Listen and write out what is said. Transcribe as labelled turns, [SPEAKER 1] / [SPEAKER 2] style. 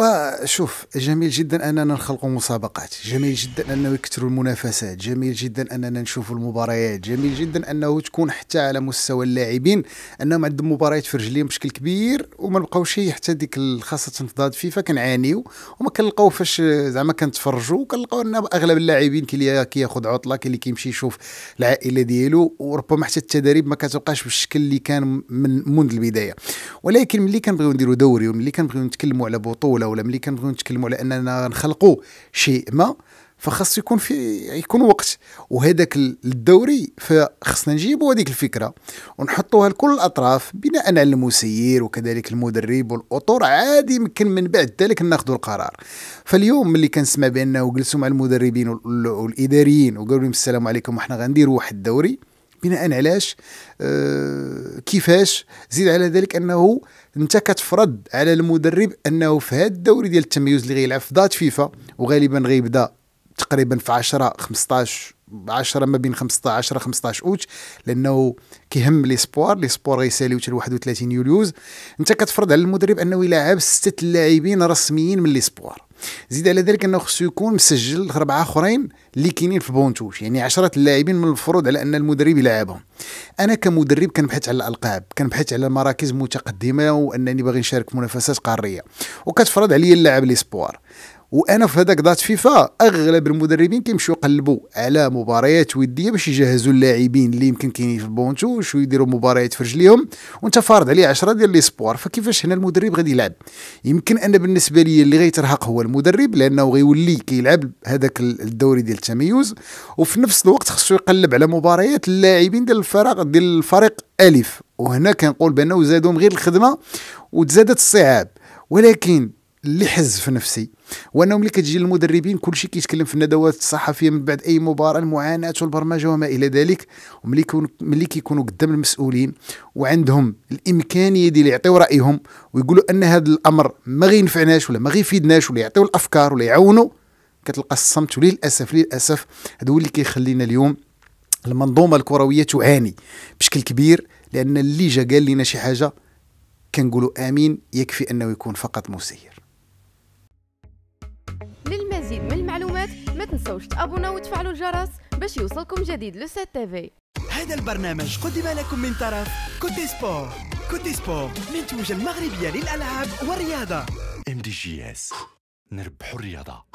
[SPEAKER 1] وشوف جميل جدا اننا نخلقوا مسابقات جميل جدا انه يكثروا المنافسات جميل جدا اننا نشوفوا المباريات جميل جدا انه تكون حتى على مستوى اللاعبين انهم عندهم مباريات في رجليهم بشكل كبير وما نلقاوش حتى ديك خاصه في ضاد فيفا كنعانيو وما كنلقاو فاش زعما كنتفرجوا كنلقاو ان اغلب اللاعبين كي كياخذ عطله كي اللي كيمشي يشوف العائله ديالو وربما حتى التدريب ما كتبقاش بالشكل اللي كان من منذ البدايه ولكن ملي كنبغيو نديروا دوري وملي كنبغيو نتكلموا على بطوله ولا ملي كنبغيو نتكلموا على اننا نخلقوا شيء ما فخاص يكون في يكون وقت وهذاك الدوري فخصنا نجيبوا هذيك الفكره ونحطوها لكل الاطراف بناء على المسير وكذلك المدرب والاطر عادي يمكن من بعد ذلك ناخذوا القرار فاليوم ملي كنسمع بانه جلسوا مع المدربين والاداريين وقالوا لهم السلام عليكم احنا غنديروا واحد الدوري بناء علاش آه كيفاش زيد على ذلك انه انت كتفرض على المدرب انه في هذا الدوري ديال التميز اللي غيلعب في دات فيفا وغالبا غيبدا تقريبا في 10 15 10 ما بين 15 15 اوت لانه كيهم لي سبوار لي سبوار غيسالي حتى 31 يوليوز انت كتفرض على المدرب انه يلعب سته اللاعبين رسميين من لي سبوار زيد على ذلك انه خصو يكون مسجل اربعه اخرين اللي كاينين في بونتوش يعني عشرة اللاعبين من المفروض على ان المدرب يلعبهم انا كمدرب كنبحث على الالقاب كنبحث على المراكز متقدمه وانني باغي نشارك في منافسات قاريه وكتفرض عليا اللاعب ليسبوار وانا في هذاك دات فيفا اغلب المدربين كيمشيو يقلبوا على مباريات وديه باش يجهزوا اللاعبين اللي يمكن كاينين في بونتو باش يديروا مباريات في رجليهم وانت فارض عليه 10 ديال لي سبوار فكيفاش هنا المدرب غادي يلعب يمكن انا بالنسبه لي اللي غيترهق هو المدرب لانه غيولي كيلعب هذاك الدوري ديال التميز وفي نفس الوقت خصو يقلب على مباريات اللاعبين ديال الفريق ديال الفريق الف وهنا كنقول بانه زادهم غير الخدمه وتزادت الصعاب ولكن اللي حز في نفسي وانه ملي كتجي للمدربين كلشي كيتكلم في الندوات الصحفيه من بعد اي مباراه المعاناه والبرمجه وما الى ذلك وملي كون ملي كيكونوا قدام المسؤولين وعندهم الامكانيه ديال يعطيو رايهم ويقولوا ان هذا الامر ما غينفعناش ولا ما غيفيدناش ولا يعطيو الافكار ولا يعاونوا كتلقى الصمت وللاسف للاسف هذا هو اللي كيخلينا اليوم المنظومه الكرويه تعاني بشكل كبير لان اللي جا قال لنا شي حاجه كنقولوا امين يكفي انه يكون فقط مسير المعلومات ما تنسوش تابونا وتفعلوا الجرس باش يوصلكم جديد لو سات في هذا البرنامج قدم لكم من طرف كوتي سبور كوتي سبور منتوج المغربية للألعاب والرياضة ام دي جي اس نربحوا الرياضة